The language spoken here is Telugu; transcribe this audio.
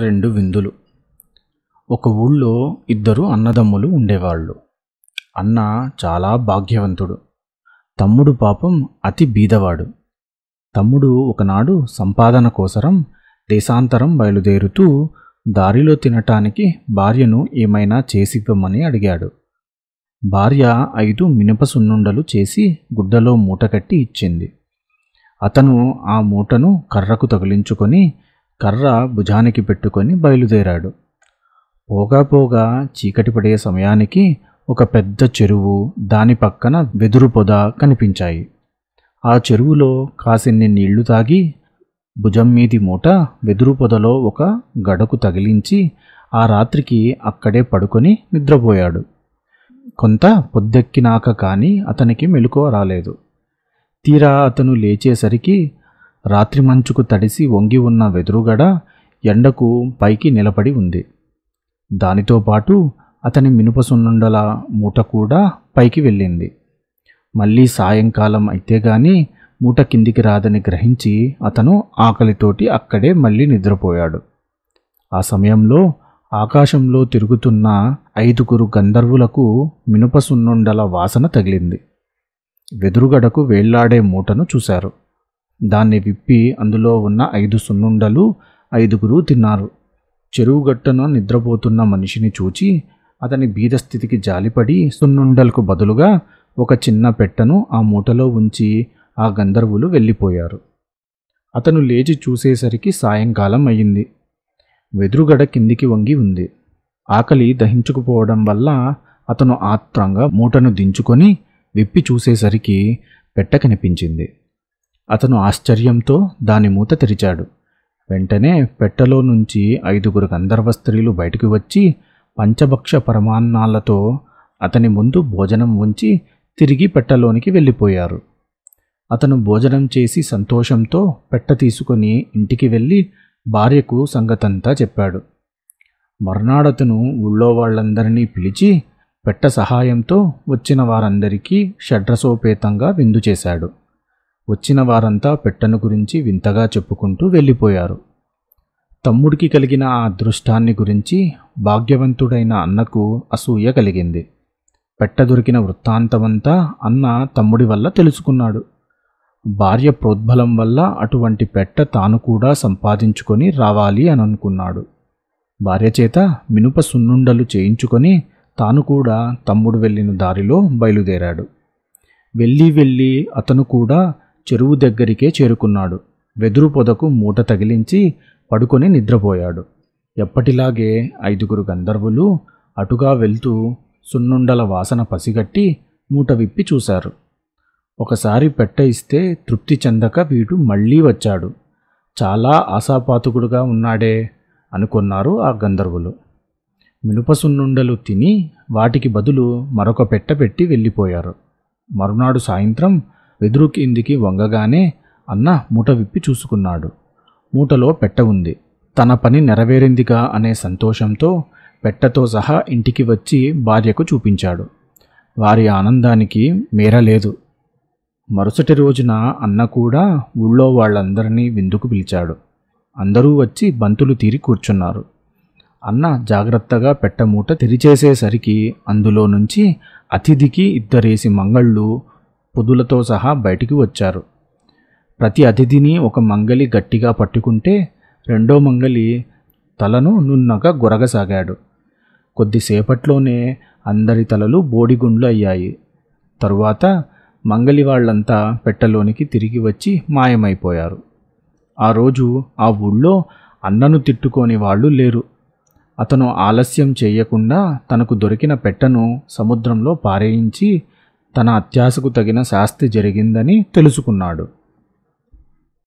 రెండు విందులు ఒక ఊళ్ళో ఇద్దరు అన్నదమ్ములు ఉండేవాళ్ళు అన్న చాలా భాగ్యవంతుడు తమ్ముడు పాపం అతి బీదవాడు తమ్ముడు ఒకనాడు సంపాదన కోసరం దేశాంతరం బయలుదేరుతూ దారిలో తినటానికి భార్యను ఏమైనా చేసివ్వమని అడిగాడు భార్య ఐదు మినప సున్నుండలు చేసి గుడ్డలో మూట కట్టి ఇచ్చింది అతను ఆ మూటను కర్రకు తగిలించుకొని కర్ర భుజానికి పెట్టుకొని బయలుదేరాడు పోగా పోగా చీకటి పడే సమయానికి ఒక పెద్ద చెరువు దాని పక్కన వెదురు పొద కనిపించాయి ఆ చెరువులో కాసిన్ని నీళ్లు తాగి భుజం మీది మూట వెదురు పొదలో ఒక గడకు తగిలించి ఆ రాత్రికి అక్కడే పడుకొని నిద్రపోయాడు కొంత పొద్దెక్కినాక కానీ అతనికి మెలుకో రాలేదు తీరా అతను లేచేసరికి రాత్రి మంచుకు తడిసి వంగి ఉన్న వెదురుగడ ఎండకు పైకి నిలబడి ఉంది దానితో పాటు అతని మినుప సున్నుండల మూట కూడా పైకి వెళ్ళింది మళ్ళీ సాయంకాలం అయితే గాని మూట కిందికి రాదని గ్రహించి అతను ఆకలితోటి అక్కడే మళ్ళీ నిద్రపోయాడు ఆ సమయంలో ఆకాశంలో తిరుగుతున్న ఐదుగురు గంధర్వులకు మినుప సున్నుండల వాసన తగిలింది వెదురుగడకు వేళ్లాడే మూటను చూశారు దాన్ని విప్పి అందులో ఉన్న ఐదు సున్నుండలు ఐదుగురు తిన్నారు చెరువుగట్టున నిద్రపోతున్న మనిషిని చూచి అతని బీదస్థితికి జాలిపడి సున్నుండలకు బదులుగా ఒక చిన్న పెట్టను ఆ మూటలో ఉంచి ఆ గంధర్వులు వెళ్ళిపోయారు అతను లేచి చూసేసరికి సాయంకాలం అయింది వెదురుగడ కిందికి వంగి ఉంది ఆకలి దహించుకుపోవడం వల్ల అతను ఆత్రంగా మూటను దించుకొని విప్పి చూసేసరికి పెట్ట కనిపించింది అతను ఆశ్చర్యంతో దాని మూత తెరిచాడు వెంటనే పెట్టెలో నుంచి ఐదుగురు గంధర్వ స్త్రీలు బయటికి వచ్చి పంచభక్ష పరమాన్నాలతో అతని ముందు భోజనం ఉంచి తిరిగి పెట్టెలోనికి వెళ్ళిపోయారు అతను భోజనం చేసి సంతోషంతో పెట్ట తీసుకొని ఇంటికి వెళ్ళి భార్యకు సంగతంతా చెప్పాడు మర్నాడతను ఊళ్ళో వాళ్ళందరినీ పిలిచి పెట్ట సహాయంతో వచ్చిన వారందరికీ షడ్రసోపేతంగా విందు చేశాడు వచ్చిన వారంతా పెట్టను గురించి వింతగా చెప్పుకుంటూ వెళ్ళిపోయారు తమ్ముడికి కలిగిన ఆ అదృష్టాన్ని గురించి భాగ్యవంతుడైన అన్నకు అసూయ కలిగింది పెట్ట దొరికిన వృత్తాంతమంతా అన్న తమ్ముడి వల్ల తెలుసుకున్నాడు భార్య ప్రోద్బలం వల్ల అటువంటి పెట్ట తాను కూడా సంపాదించుకొని రావాలి అని అనుకున్నాడు భార్య చేత మినుప సున్నుండలు చేయించుకొని తాను కూడా తమ్ముడు వెళ్ళిన దారిలో బయలుదేరాడు వెళ్ళి వెళ్ళి అతను కూడా చెరువు దగ్గరికే చేరుకున్నాడు వెదురు పొదకు మూట తగిలించి పడుకొని నిద్రపోయాడు ఎప్పటిలాగే ఐదుగురు గంధర్వులు అటుగా వెళ్తూ సున్నుండల వాసన పసిగట్టి మూట విప్పి చూశారు ఒకసారి పెట్ట ఇస్తే తృప్తి చెందక వీడు మళ్ళీ వచ్చాడు చాలా ఆశాపాతుకుడుగా ఉన్నాడే అనుకున్నారు ఆ గంధర్వులు మినుపసున్నుండలు తిని వాటికి బదులు మరొక పెట్ట పెట్టి వెళ్ళిపోయారు మరునాడు సాయంత్రం వెదురు కిందికి వంగగానే అన్న మూట విప్పి చూసుకున్నాడు మూటలో పెట్ట ఉంది తన పని నెరవేరిందిగా అనే సంతోషంతో పెట్టతో సహా ఇంటికి వచ్చి భార్యకు చూపించాడు వారి ఆనందానికి మేరలేదు మరుసటి రోజున అన్న కూడా ఊళ్ళో వాళ్ళందరినీ విందుకు పిలిచాడు అందరూ వచ్చి బంతులు తీరి కూర్చున్నారు అన్న జాగ్రత్తగా పెట్టమూట తెరిచేసేసరికి అందులో నుంచి అతిథికి ఇద్దరేసి మంగళ్ళు పొదులతో సహా బయటికి వచ్చారు ప్రతి అతిథిని ఒక మంగలి గట్టిగా పట్టుకుంటే రెండో మంగలి తలను నున్నగా గొరగసాగాడు కొద్దిసేపట్లోనే అందరి తలలు బోడిగుండ్లు అయ్యాయి తరువాత మంగలి వాళ్ళంతా పెట్టలోనికి తిరిగి వచ్చి మాయమైపోయారు ఆ రోజు ఆ ఊళ్ళో అన్నను తిట్టుకోని వాళ్ళు లేరు అతను ఆలస్యం చేయకుండా తనకు దొరికిన పెట్టను సముద్రంలో పారేయించి తన అత్యాశకు తగిన శాస్తి జరిగిందని తెలుసుకున్నాడు